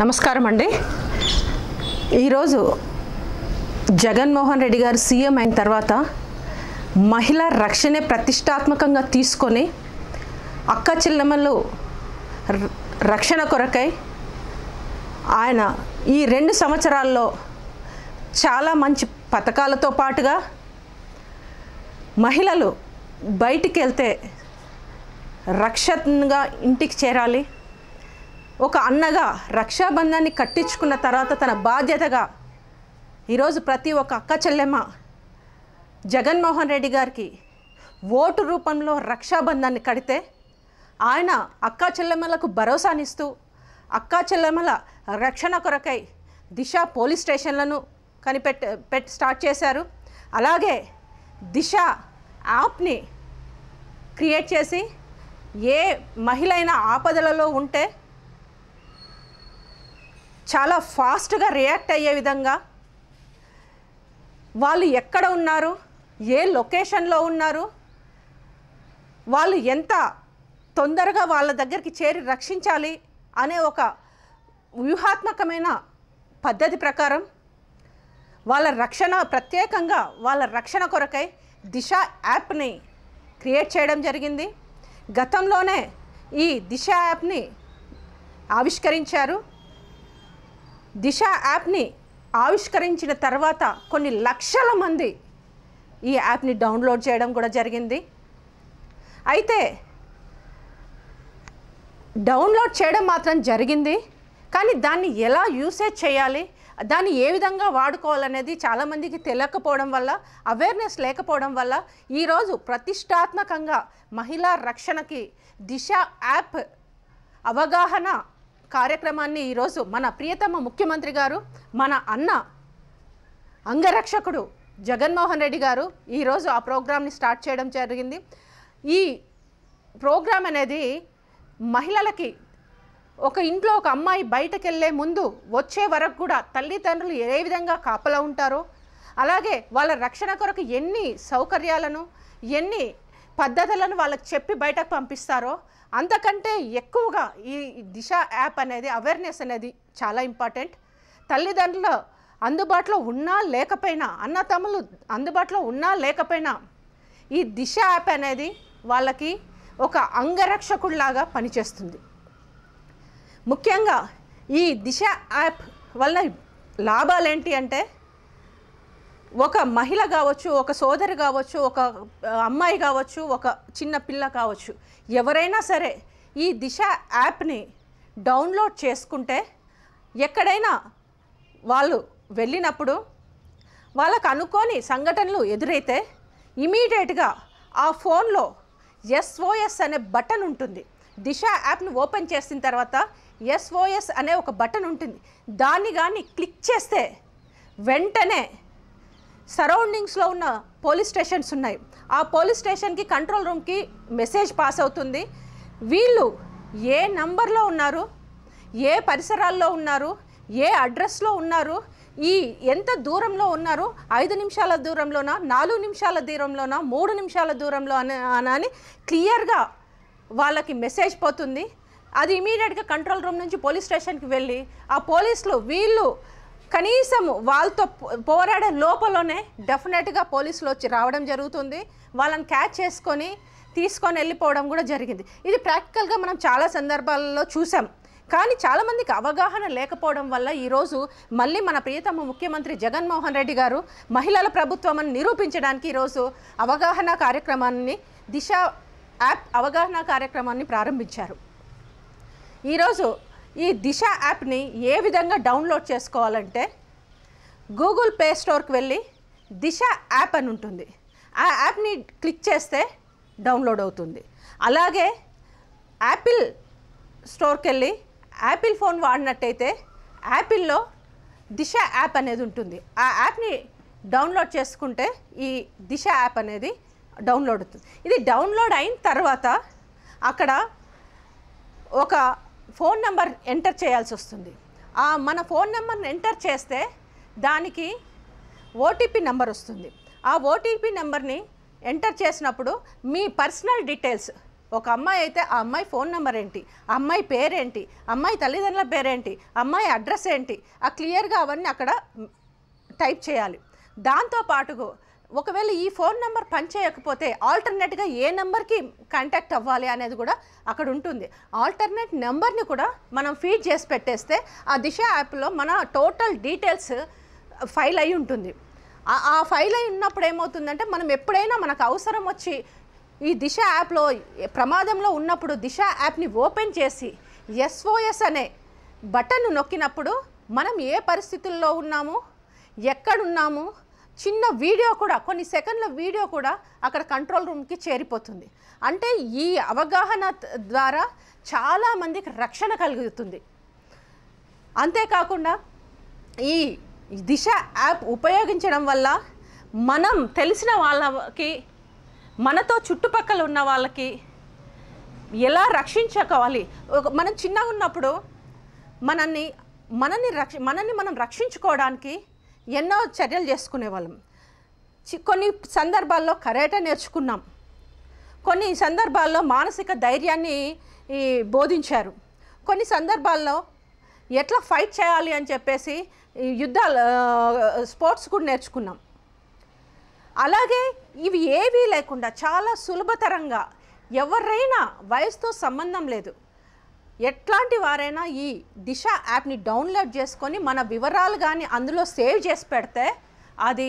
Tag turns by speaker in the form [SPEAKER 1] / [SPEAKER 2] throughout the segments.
[SPEAKER 1] నమస్కారం అండి ఈరోజు జగన్మోహన్ రెడ్డి గారు సీఎం అయిన తర్వాత మహిళా రక్షణే ప్రతిష్టాత్మకంగా తీసుకొని అక్క చెల్లెమ్మలు రక్షణ కొరకై ఆయన ఈ రెండు సంవత్సరాల్లో చాలా మంచి పథకాలతో పాటుగా మహిళలు బయటికి వెళ్తే రక్షణగా ఇంటికి చేరాలి ఒక అన్నగా రక్షాబంధాన్ని కట్టించుకున్న తర్వాత తన బాధ్యతగా ఈరోజు ప్రతి ఒక్క అక్క చెల్లెమ్మ జగన్మోహన్ రెడ్డి గారికి ఓటు రూపంలో రక్షాబంధాన్ని కడితే ఆయన అక్కా చెల్లెమ్మలకు భరోసానిస్తూ అక్కా చెల్లెమ్మల రక్షణ కొరకై దిశ పోలీస్ స్టేషన్లను కనిపెట్ పెట్ స్టార్ట్ చేశారు అలాగే దిశ యాప్ని క్రియేట్ చేసి ఏ మహిళైన ఆపదలలో ఉంటే చాలా ఫాస్ట్గా రియాక్ట్ అయ్యే విధంగా వాళ్ళు ఎక్కడ ఉన్నారు ఏ లొకేషన్లో ఉన్నారు వాళ్ళు ఎంత తొందరగా వాళ్ళ దగ్గరికి చేరి రక్షించాలి అనే ఒక వ్యూహాత్మకమైన పద్ధతి ప్రకారం వాళ్ళ రక్షణ ప్రత్యేకంగా వాళ్ళ రక్షణ కొరకై దిశ యాప్ని క్రియేట్ చేయడం జరిగింది గతంలోనే ఈ దిశ యాప్ని ఆవిష్కరించారు దిశ యాప్ని ఆవిష్కరించిన తర్వాత కొన్ని లక్షల మంది ఈ యాప్ని డౌన్లోడ్ చేయడం కూడా జరిగింది అయితే డౌన్లోడ్ చేయడం మాత్రం జరిగింది కానీ దాన్ని ఎలా యూసేజ్ చేయాలి దాన్ని ఏ విధంగా వాడుకోవాలనేది చాలామందికి తెలియకపోవడం వల్ల అవేర్నెస్ లేకపోవడం వల్ల ఈరోజు ప్రతిష్టాత్మకంగా మహిళా రక్షణకి దిశ యాప్ అవగాహన కార్యక్రమాన్ని ఈరోజు మన ప్రియతమ ముఖ్యమంత్రి గారు మన అన్న అంగరక్షకుడు జగన్మోహన్ రెడ్డి గారు ఈరోజు ఆ ప్రోగ్రామ్ని స్టార్ట్ చేయడం జరిగింది ఈ ప్రోగ్రాం అనేది మహిళలకి ఒక ఇంట్లో ఒక అమ్మాయి బయటకు వెళ్ళే ముందు వచ్చే వరకు కూడా తల్లిదండ్రులు ఏ విధంగా కాపలా ఉంటారో అలాగే వాళ్ళ రక్షణ కొరకు ఎన్ని సౌకర్యాలను ఎన్ని పద్ధతులను వాళ్ళకి చెప్పి బయటకు పంపిస్తారో అంతకంటే ఎక్కువగా ఈ దిశ యాప్ అనేది అవేర్నెస్ అనేది చాలా ఇంపార్టెంట్ తల్లిదండ్రులు అందుబాటులో ఉన్నా లేకపోయినా అన్నతమ్ములు అందుబాటులో ఉన్నా లేకపోయినా ఈ దిశ యాప్ అనేది వాళ్ళకి ఒక అంగరక్షకుడిలాగా పనిచేస్తుంది ముఖ్యంగా ఈ దిశ యాప్ వల్ల లాభాలేంటి అంటే ఒక మహిళ కావచ్చు ఒక సోదరి కావచ్చు ఒక అమ్మాయి కావచ్చు ఒక చిన్న పిల్ల కావచ్చు ఎవరైనా సరే ఈ దిశ యాప్ని డౌన్లోడ్ చేసుకుంటే ఎక్కడైనా వాళ్ళు వెళ్ళినప్పుడు వాళ్ళకు అనుకోని సంఘటనలు ఎదురైతే ఇమీడియట్గా ఆ ఫోన్లో ఎస్ఓఎస్ అనే బటన్ ఉంటుంది దిశ యాప్ను ఓపెన్ చేసిన తర్వాత ఎస్ఓఎస్ అనే ఒక బటన్ ఉంటుంది దాన్ని కానీ క్లిక్ చేస్తే వెంటనే సరౌండింగ్స్లో ఉన్న పోలీస్ స్టేషన్స్ ఉన్నాయి ఆ పోలీస్ స్టేషన్కి కంట్రోల్ రూమ్కి మెసేజ్ పాస్ అవుతుంది వీళ్ళు ఏ నంబర్లో ఉన్నారు ఏ పరిసరాల్లో ఉన్నారు ఏ అడ్రస్లో ఉన్నారు ఈ ఎంత దూరంలో ఉన్నారు ఐదు నిమిషాల దూరంలోనా నాలుగు నిమిషాల దూరంలోనా మూడు నిమిషాల దూరంలో అని క్లియర్గా వాళ్ళకి మెసేజ్ పోతుంది అది ఇమీడియట్గా కంట్రోల్ రూమ్ నుంచి పోలీస్ స్టేషన్కి వెళ్ళి ఆ పోలీసులు వీళ్ళు కనీసం వాళ్ళతో పోరాడే లోపలనే డెఫినెట్గా పోలీసులు వచ్చి రావడం జరుగుతుంది వాళ్ళని క్యాచ్ చేసుకొని తీసుకొని వెళ్ళిపోవడం కూడా జరిగింది ఇది ప్రాక్టికల్గా మనం చాలా సందర్భాల్లో చూసాం కానీ చాలామందికి అవగాహన లేకపోవడం వల్ల ఈరోజు మళ్ళీ మన ప్రియతమ ముఖ్యమంత్రి జగన్మోహన్ రెడ్డి గారు మహిళల ప్రభుత్వం అని నిరూపించడానికి ఈరోజు అవగాహన కార్యక్రమాన్ని దిశ యాప్ అవగాహన కార్యక్రమాన్ని ప్రారంభించారు ఈరోజు ఈ దిశ యాప్ని ఏ విధంగా డౌన్లోడ్ చేసుకోవాలంటే గూగుల్ ప్లే స్టోర్కి వెళ్ళి దిశ యాప్ అని ఉంటుంది ఆ యాప్ని క్లిక్ చేస్తే డౌన్లోడ్ అవుతుంది అలాగే యాపిల్ స్టోర్కి వెళ్ళి యాపిల్ ఫోన్ వాడినట్టయితే యాపిల్లో దిశ యాప్ అనేది ఉంటుంది ఆ యాప్ని డౌన్లోడ్ చేసుకుంటే ఈ దిశ యాప్ అనేది డౌన్లోడ్ అవుతుంది ఇది డౌన్లోడ్ అయిన తర్వాత అక్కడ ఒక ఫోన్ నెంబర్ ఎంటర్ చేయాల్సి వస్తుంది మన ఫోన్ నెంబర్ని ఎంటర్ చేస్తే దానికి ఓటీపీ నెంబర్ వస్తుంది ఆ ఓటీపీ నెంబర్ని ఎంటర్ చేసినప్పుడు మీ పర్సనల్ డీటెయిల్స్ ఒక అమ్మాయి అయితే ఆ అమ్మాయి ఫోన్ నెంబర్ ఏంటి అమ్మాయి పేరేంటి అమ్మాయి తల్లిదండ్రుల పేరేంటి అమ్మాయి అడ్రస్ ఏంటి ఆ క్లియర్గా అవన్నీ అక్కడ టైప్ చేయాలి దాంతో పాటుగా ఒకవేళ ఈ ఫోన్ నెంబర్ పనిచేయకపోతే ఆల్టర్నేట్గా ఏ నెంబర్కి కాంటాక్ట్ అవ్వాలి అనేది కూడా అక్కడ ఉంటుంది ఆల్టర్నేట్ నెంబర్ని కూడా మనం ఫీడ్ చేసి పెట్టేస్తే ఆ దిశ యాప్లో మన టోటల్ డీటెయిల్స్ ఫైల్ అయి ఉంటుంది ఆ ఫైల్ అయి ఉన్నప్పుడు ఏమవుతుందంటే మనం ఎప్పుడైనా మనకు అవసరం వచ్చి ఈ దిశ యాప్లో ప్రమాదంలో ఉన్నప్పుడు దిశ యాప్ని ఓపెన్ చేసి ఎస్ఓఎస్ అనే బటన్ను నొక్కినప్పుడు మనం ఏ పరిస్థితుల్లో ఉన్నాము ఎక్కడున్నాము చిన్న వీడియో కూడా కొన్ని సెకండ్ల వీడియో కూడా అక్కడ కంట్రోల్ రూమ్కి చేరిపోతుంది అంటే ఈ అవగాహన ద్వారా చాలామందికి రక్షణ కలుగుతుంది అంతేకాకుండా ఈ దిశ యాప్ ఉపయోగించడం వల్ల మనం తెలిసిన వాళ్ళకి మనతో చుట్టుపక్కల ఉన్న వాళ్ళకి ఎలా రక్షించుకోవాలి మనం చిన్నగా ఉన్నప్పుడు మనల్ని మనల్ని రక్ష మనల్ని మనం రక్షించుకోవడానికి ఎన్నో చర్యలు చేసుకునే వాళ్ళం కొన్ని సందర్భాల్లో కరేట నేర్చుకున్నాం కొన్ని సందర్భాల్లో మానసిక ధైర్యాన్ని బోధించారు కొన్ని సందర్భాల్లో ఎట్లా ఫైట్ చేయాలి అని చెప్పేసి యుద్ధాలు స్పోర్ట్స్ కూడా నేర్చుకున్నాం అలాగే ఇవి ఏవీ లేకుండా చాలా సులభతరంగా ఎవరైనా వయసుతో సంబంధం లేదు ఎట్లాంటి వారైనా ఈ దిశ యాప్ని డౌన్లోడ్ చేసుకొని మన వివరాలు కానీ అందులో సేవ్ చేసి పెడితే అది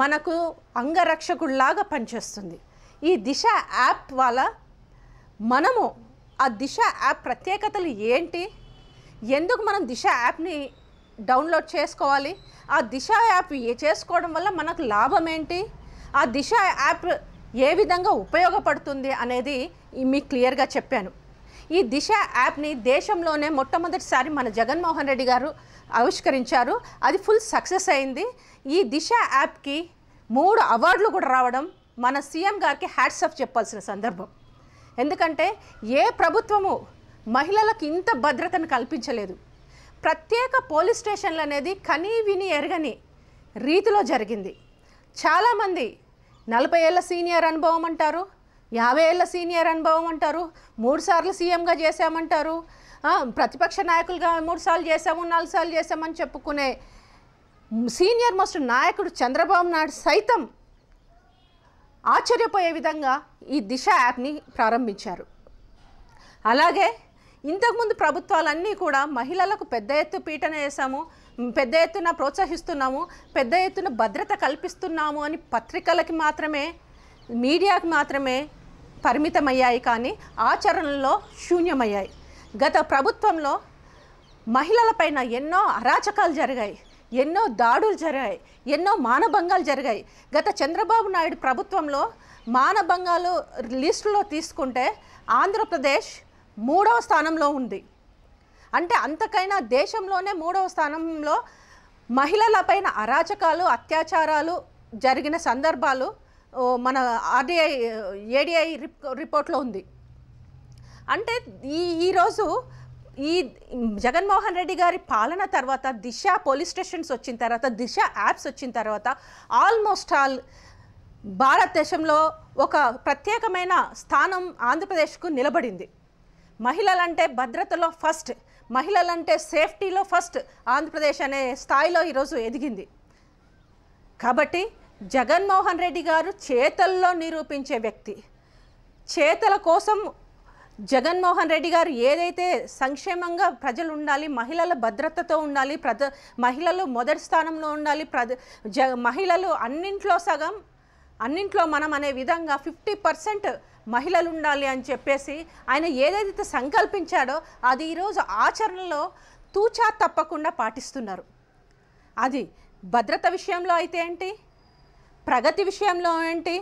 [SPEAKER 1] మనకు అంగరక్షకుల్లాగా పనిచేస్తుంది ఈ దిశ యాప్ వల్ల మనము ఆ దిశ యాప్ ప్రత్యేకతలు ఏంటి ఎందుకు మనం దిశ యాప్ని డౌన్లోడ్ చేసుకోవాలి ఆ దిశ యాప్ చేసుకోవడం వల్ల మనకు లాభం ఏంటి ఆ దిశ యాప్ ఏ విధంగా ఉపయోగపడుతుంది అనేది మీకు క్లియర్గా చెప్పాను ఈ దిశ యాప్ని దేశంలోనే మొట్టమొదటిసారి మన జగన్మోహన్ రెడ్డి గారు ఆవిష్కరించారు అది ఫుల్ సక్సెస్ అయింది ఈ దిశ యాప్కి మూడు అవార్డులు కూడా రావడం మన సీఎం గారికి హ్యాట్స్ ఆఫ్ చెప్పాల్సిన సందర్భం ఎందుకంటే ఏ ప్రభుత్వము మహిళలకు ఇంత భద్రతను కల్పించలేదు ప్రత్యేక పోలీస్ స్టేషన్లు అనేది కనీ విని ఎరగని రీతిలో జరిగింది చాలామంది నలభై ఏళ్ళ సీనియర్ అనుభవం అంటారు యాభై ఏళ్ళ సీనియర్ అనుభవం అంటారు మూడుసార్లు సీఎంగా చేశామంటారు ప్రతిపక్ష నాయకులుగా మూడుసార్లు చేశాము నాలుగు సార్లు చేశామని చెప్పుకునే సీనియర్ మోస్ట్ నాయకుడు చంద్రబాబు నాయుడు సైతం ఆశ్చర్యపోయే విధంగా ఈ దిశ యాప్ని ప్రారంభించారు అలాగే ఇంతకుముందు ప్రభుత్వాలన్నీ కూడా మహిళలకు పెద్ద ఎత్తు పీటన వేసాము పెద్ద ఎత్తున ప్రోత్సహిస్తున్నాము పెద్ద ఎత్తున భద్రత కల్పిస్తున్నాము అని పత్రికలకి మాత్రమే మీడియాకి మాత్రమే పరిమితమయ్యాయి కానీ ఆచరణలో శూన్యమయ్యాయి గత ప్రభుత్వంలో మహిళలపైన ఎన్నో అరాచకాలు జరిగాయి ఎన్నో దాడులు జరిగాయి ఎన్నో మానభంగాలు జరిగాయి గత చంద్రబాబు నాయుడు ప్రభుత్వంలో మానభంగాలు లిస్టులో తీసుకుంటే ఆంధ్రప్రదేశ్ మూడవ స్థానంలో ఉంది అంటే అంతకైనా దేశంలోనే మూడవ స్థానంలో మహిళలపైన అరాచకాలు అత్యాచారాలు జరిగిన సందర్భాలు మన ఆర్డీఐ రిపో రిపోర్ట్లో ఉంది అంటే ఈ ఈరోజు ఈ జగన్మోహన్ రెడ్డి గారి పాలన తర్వాత దిశ పోలీస్ స్టేషన్స్ వచ్చిన తర్వాత దిశ యాప్స్ వచ్చిన తర్వాత ఆల్మోస్ట్ ఆల్ భారతదేశంలో ఒక ప్రత్యేకమైన స్థానం ఆంధ్రప్రదేశ్కు నిలబడింది మహిళలంటే భద్రతలో ఫస్ట్ మహిళలంటే సేఫ్టీలో ఫస్ట్ ఆంధ్రప్రదేశ్ అనే స్థాయిలో ఈరోజు ఎదిగింది కాబట్టి జగన్మోహన్ రెడ్డి గారు చేతల్లో నిరూపించే వ్యక్తి చేతల కోసం జగన్మోహన్ రెడ్డి గారు ఏదైతే సంక్షేమంగా ప్రజలు ఉండాలి మహిళల భద్రతతో ఉండాలి ప్రజ మహిళలు మొదటి స్థానంలో ఉండాలి ప్రజ జ మహిళలు అన్నింట్లో సగం అన్నింట్లో మనం అనే విధంగా ఫిఫ్టీ పర్సెంట్ మహిళలు ఉండాలి అని చెప్పేసి ఆయన ఏదైతే సంకల్పించాడో అది ఈరోజు ఆచరణలో తూచా తప్పకుండా పాటిస్తున్నారు అది భద్రత విషయంలో అయితే ఏంటి ప్రగతి విషయంలో ఏంటి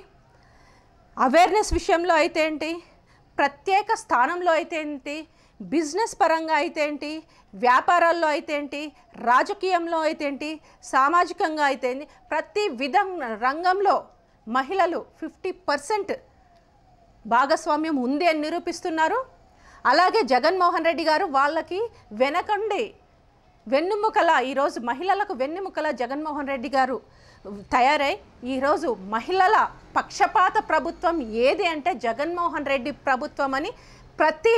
[SPEAKER 1] అవేర్నెస్ విషయంలో అయితే ఏంటి ప్రత్యేక స్థానంలో అయితే ఏంటి బిజినెస్ పరంగా అయితే ఏంటి వ్యాపారాల్లో అయితే ఏంటి రాజకీయంలో అయితే ఏంటి సామాజికంగా అయితే ఏంటి ప్రతి విధ రంగంలో మహిళలు ఫిఫ్టీ పర్సెంట్ భాగస్వామ్యం ఉంది అని నిరూపిస్తున్నారు అలాగే జగన్మోహన్ రెడ్డి గారు వాళ్ళకి వెనకండి వెన్నుముకల ఈరోజు మహిళలకు వెన్నుముకల జగన్మోహన్ రెడ్డి గారు తయారై ఈరోజు మహిళల పక్షపాత ప్రభుత్వం ఏది అంటే జగన్మోహన్ రెడ్డి ప్రభుత్వం అని ప్రతి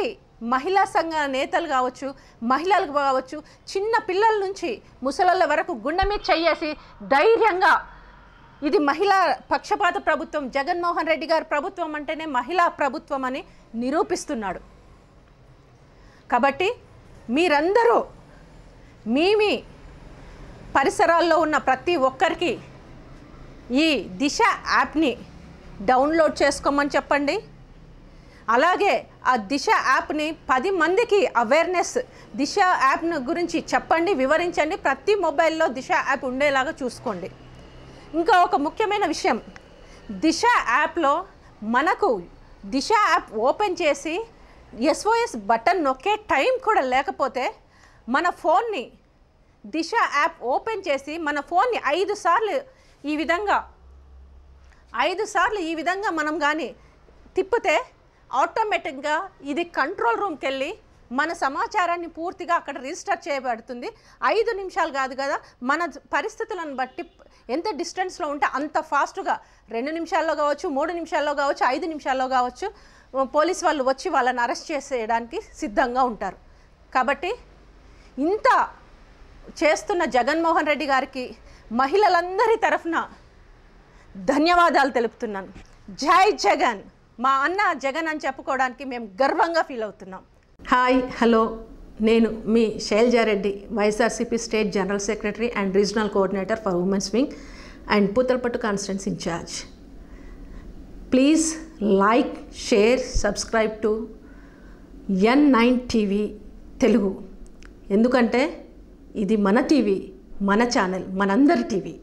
[SPEAKER 1] మహిళా సంఘ నేతలు కావచ్చు మహిళలు కావచ్చు చిన్న పిల్లల నుంచి ముసలళ్ళ వరకు గుండె మీద చెయ్యేసి ధైర్యంగా ఇది మహిళా పక్షపాత ప్రభుత్వం జగన్మోహన్ రెడ్డి గారి ప్రభుత్వం అంటేనే మహిళా ప్రభుత్వం అని నిరూపిస్తున్నాడు కాబట్టి మీరందరూ మీ మీ పరిసరాల్లో ఉన్న ప్రతి ఒక్కరికి ఈ దిశ యాప్ని డౌన్లోడ్ చేసుకోమని చెప్పండి అలాగే ఆ దిశ యాప్ని పది మందికి అవేర్నెస్ దిశ యాప్ గురించి చెప్పండి వివరించండి ప్రతి మొబైల్లో దిశ యాప్ ఉండేలాగా చూసుకోండి ఇంకా ఒక ముఖ్యమైన విషయం దిశ యాప్లో మనకు దిశ యాప్ ఓపెన్ చేసి ఎస్ఓఎస్ బటన్ నొక్కే టైం కూడా లేకపోతే మన ఫోన్ని దిశ యాప్ ఓపెన్ చేసి మన ఫోన్ని ఐదు సార్లు ఈ విధంగా ఐదు సార్లు ఈ విధంగా మనం కానీ తిప్పితే ఆటోమేటిక్గా ఇది కంట్రోల్ రూమ్కి వెళ్ళి మన సమాచారాన్ని పూర్తిగా అక్కడ రిజిస్టర్ చేయబడుతుంది ఐదు నిమిషాలు కాదు కదా మన పరిస్థితులను బట్టి ఎంత డిస్టెన్స్లో ఉంటే అంత ఫాస్ట్గా రెండు నిమిషాల్లో కావచ్చు మూడు నిమిషాల్లో కావచ్చు ఐదు నిమిషాల్లో కావచ్చు పోలీస్ వాళ్ళు వచ్చి వాళ్ళని అరెస్ట్ చేసేయడానికి సిద్ధంగా ఉంటారు కాబట్టి ఇంత చేస్తున్న జగన్మోహన్ రెడ్డి గారికి మహిళలందరి తరఫున ధన్యవాదాలు తెలుపుతున్నాను జై జగన్ మా అన్న జగన్ అని చెప్పుకోవడానికి మేము గర్వంగా ఫీల్ అవుతున్నాం హాయ్ హలో నేను మీ Sailaja Reddy YSRCP state general secretary and regional coordinator for women's wing and Puthalapattu constituency in-charge please like share subscribe to N nine TV Telugu ఎందుకంటే ఇది మన టీవీ మన ఛానల్ మనందరి టీవీ